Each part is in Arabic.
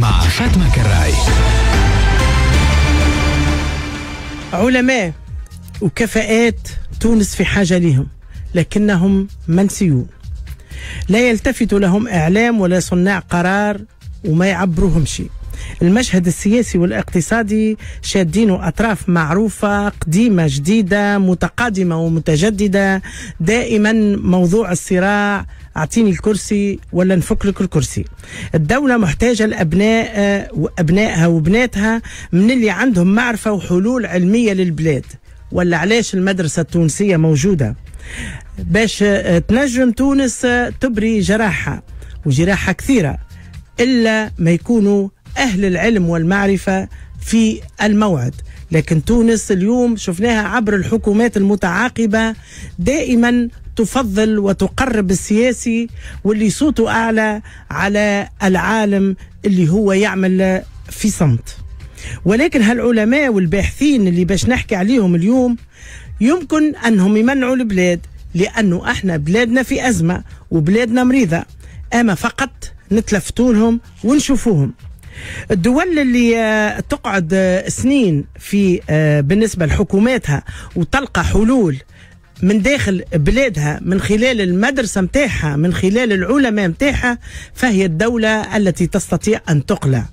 مع فاطمة كراي علماء وكفاءات تونس في حاجة لهم لكنهم منسيون لا يلتفت لهم إعلام ولا صناع قرار وما يعبروهم شيء المشهد السياسي والاقتصادي شادين أطراف معروفة قديمة جديدة متقادمة ومتجددة دائما موضوع الصراع اعطيني الكرسي ولا نفك لك الكرسي الدوله محتاجه لابناء آه، وابنائها وبناتها من اللي عندهم معرفه وحلول علميه للبلاد ولا علاش المدرسه التونسيه موجوده باش آه، تنجم تونس آه، تبري جراحها وجراحها كثيره الا ما يكونوا أهل العلم والمعرفة في الموعد لكن تونس اليوم شفناها عبر الحكومات المتعاقبة دائما تفضل وتقرب السياسي واللي صوته أعلى على العالم اللي هو يعمل في صمت ولكن هالعلماء والباحثين اللي باش نحكي عليهم اليوم يمكن أنهم يمنعوا البلاد لأنه احنا بلادنا في أزمة وبلادنا مريضة أما فقط نتلفتونهم ونشوفوهم الدول اللي آه، تقعد آه، سنين في آه، بالنسبه لحكوماتها وتلقى حلول من داخل بلادها من خلال المدرسة متاعها من خلال العلماء متاعها فهي الدولة التي تستطيع أن تقلع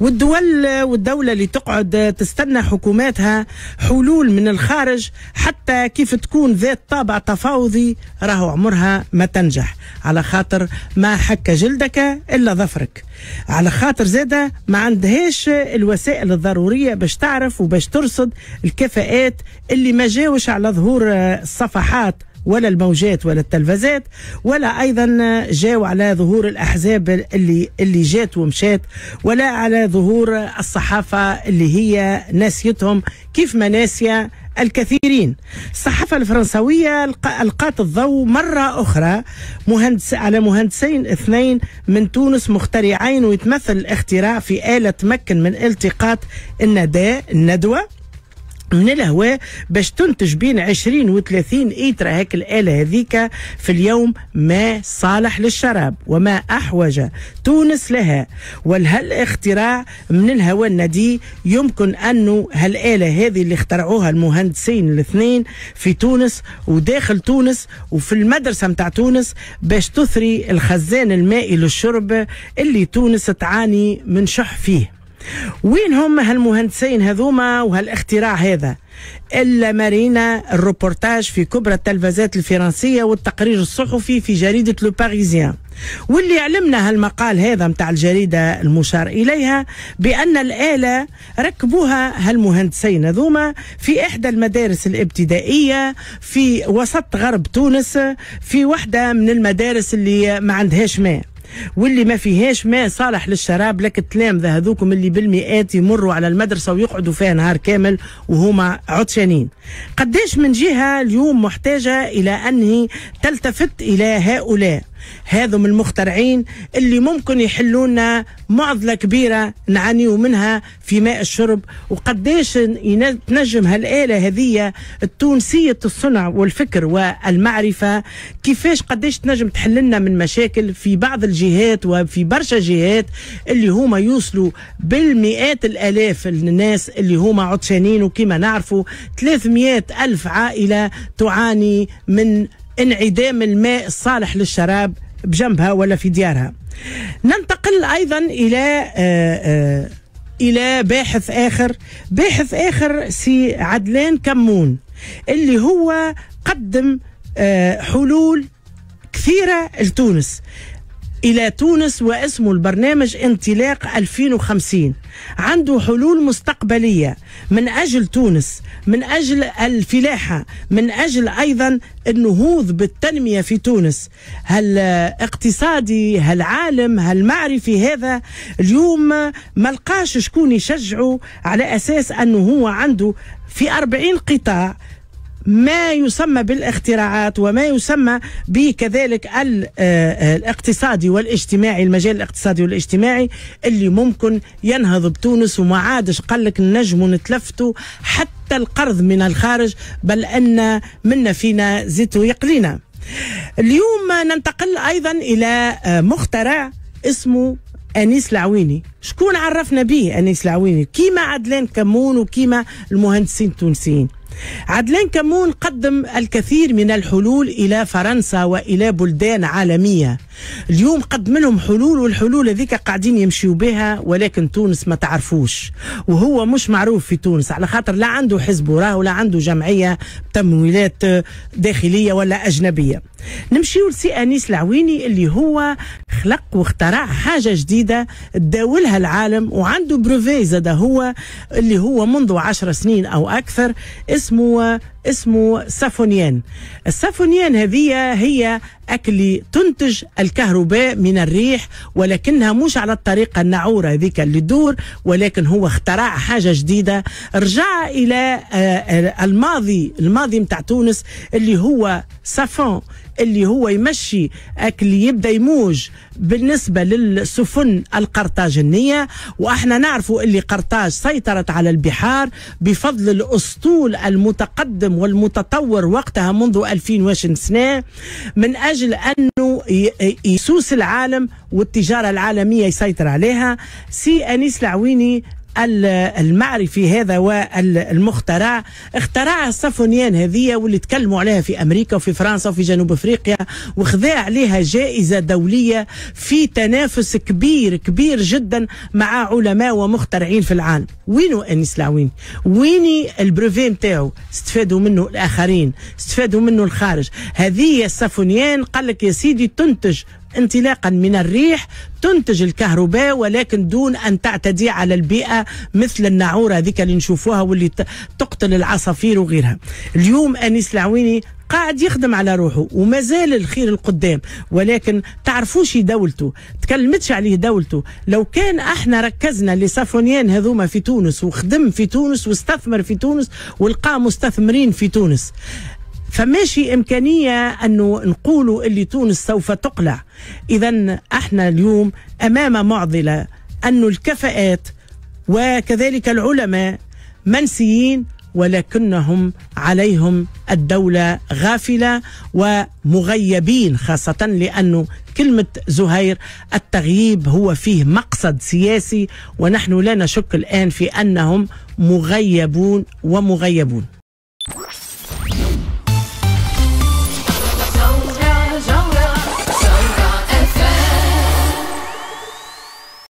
والدول والدولة اللي تقعد تستنى حكوماتها حلول من الخارج حتى كيف تكون ذات طابع تفاوضي راهو عمرها ما تنجح على خاطر ما حك جلدك إلا ظفرك على خاطر زادة ما عندهاش الوسائل الضرورية باش تعرف وباش ترصد الكفاءات اللي ما جاوش على ظهور الصفحات ولا الموجات ولا التلفزات ولا ايضا جاوا على ظهور الاحزاب اللي اللي جات ومشات ولا على ظهور الصحافه اللي هي ناسيتهم كيف ما ناسيه الكثيرين الصحافة الفرنسوية ألقات الضوء مرة أخرى مهندس على مهندسين اثنين من تونس مخترعين ويتمثل الاختراع في آلة تمكن من التقاط النداء الندوة من الهواء باش تنتج بين 20 و 30 ايترا هاك الاله هذيك في اليوم ما صالح للشراب وما احوج تونس لها اختراع من الهواء الندي يمكن انه هالاله هذه اللي اخترعوها المهندسين الاثنين في تونس وداخل تونس وفي المدرسه متاع تونس باش تثري الخزان المائي للشرب اللي تونس تعاني من شح فيه وين هم هالمهندسين هذوما وهالاختراع هذا إلا مارينا الروبورتاج في كبرى التلفزات الفرنسية والتقرير الصحفي في جريدة لو باريزيان واللي علمنا هالمقال هذا متاع الجريدة المشار إليها بأن الآلة ركبوها هالمهندسين هذوما في إحدى المدارس الابتدائية في وسط غرب تونس في واحدة من المدارس اللي ما عندهاش ماء واللي ما فيهاش ماء صالح للشراب لك التلامذة هذوكم اللي بالمئات يمروا على المدرسة ويقعدوا فيها نهار كامل وهما عطشانين قداش من جهة اليوم محتاجة إلى أنه تلتفت إلى هؤلاء هذم المخترعين اللي ممكن يحلونا معضله كبيره نعانيو منها في ماء الشرب وقديش تنجم هالاله هذية التونسيه الصنع والفكر والمعرفه كيفاش قديش تنجم تحل لنا من مشاكل في بعض الجهات وفي برشا جهات اللي هما يوصلوا بالمئات الالاف الناس اللي هما عطشانين وكما نعرفوا 300 الف عائله تعاني من انعدام الماء الصالح للشراب بجنبها ولا في ديارها ننتقل أيضا إلى آه، آه، إلى باحث آخر باحث آخر سي عدلان كمون اللي هو قدم آه، حلول كثيرة لتونس إلى تونس واسمه البرنامج انطلاق 2050 عنده حلول مستقبلية من أجل تونس من أجل الفلاحة من أجل أيضا النهوض بالتنمية في تونس هل اقتصادي هل عالم هل معرفي هذا اليوم ما لقاش شكون يشجعه على أساس أنه هو عنده في أربعين قطاع ما يسمى بالاختراعات وما يسمى بكذلك آه، آه، الاقتصادي والاجتماعي المجال الاقتصادي والاجتماعي اللي ممكن ينهض بتونس وما عادش قلك النجم نتلفتوا حتى القرض من الخارج بل أن منا فينا زيتو يقلينا اليوم ننتقل أيضا إلى آه، مخترع اسمه أنيس العويني شكون عرفنا به أنيس العويني كيما عدلان كمون وكيما المهندسين التونسيين عدلان كمون قدم الكثير من الحلول إلى فرنسا وإلى بلدان عالمية اليوم قدم لهم حلول والحلول هذيك قاعدين يمشيوا بها ولكن تونس ما تعرفوش وهو مش معروف في تونس على خاطر لا عنده حزب وراه ولا عنده جمعية تمويلات داخلية ولا أجنبية نمشيو لسي أنيس العويني اللي هو خلق واخترع حاجة جديدة تداولها العالم وعنده بروفي زاد هو اللي هو منذ عشر سنين أو أكثر اسم اسمه اسمه سافونيان السافونيان هذه هي أكل تنتج الكهرباء من الريح ولكنها مش على الطريقة النعورة هذيك اللي تدور ولكن هو اخترع حاجة جديدة رجع إلى آه، آه، الماضي الماضي متاع تونس اللي هو سافون اللي هو يمشي اكل يبدا يموج بالنسبه للسفن القرطاجنيه واحنا نعرفوا اللي قرطاج سيطرت على البحار بفضل الاسطول المتقدم والمتطور وقتها منذ 2000 سنه من اجل انه يسوس العالم والتجاره العالميه يسيطر عليها سي انيس العويني المعرفي هذا والمخترع اخترع السافونيان هذه واللي تكلموا عليها في امريكا وفي فرنسا وفي جنوب افريقيا وخذا عليها جائزه دوليه في تنافس كبير كبير جدا مع علماء ومخترعين في العالم وينو انيس العوين ويني البروفي نتاعو استفادوا منه الاخرين استفادوا منه الخارج هذه السافونيان قال لك يا سيدي تنتج انطلاقا من الريح تنتج الكهرباء ولكن دون ان تعتدي على البيئه مثل الناعوره هذيك اللي نشوفوها واللي تقتل العصافير وغيرها اليوم انيس العويني قاعد يخدم على روحه ومازال الخير القدام ولكن تعرفوش دولته تكلمتش عليه دولته لو كان احنا ركزنا لسافونيان هذوما في تونس وخدم في تونس واستثمر في تونس ولقى مستثمرين في تونس فماشي إمكانية أنه نقولوا اللي تونس سوف تقلع إذا احنا اليوم أمام معضلة أن الكفاءات وكذلك العلماء منسيين ولكنهم عليهم الدولة غافلة ومغيبين خاصة لأنه كلمة زهير التغييب هو فيه مقصد سياسي ونحن لا نشك الآن في أنهم مغيبون ومغيبون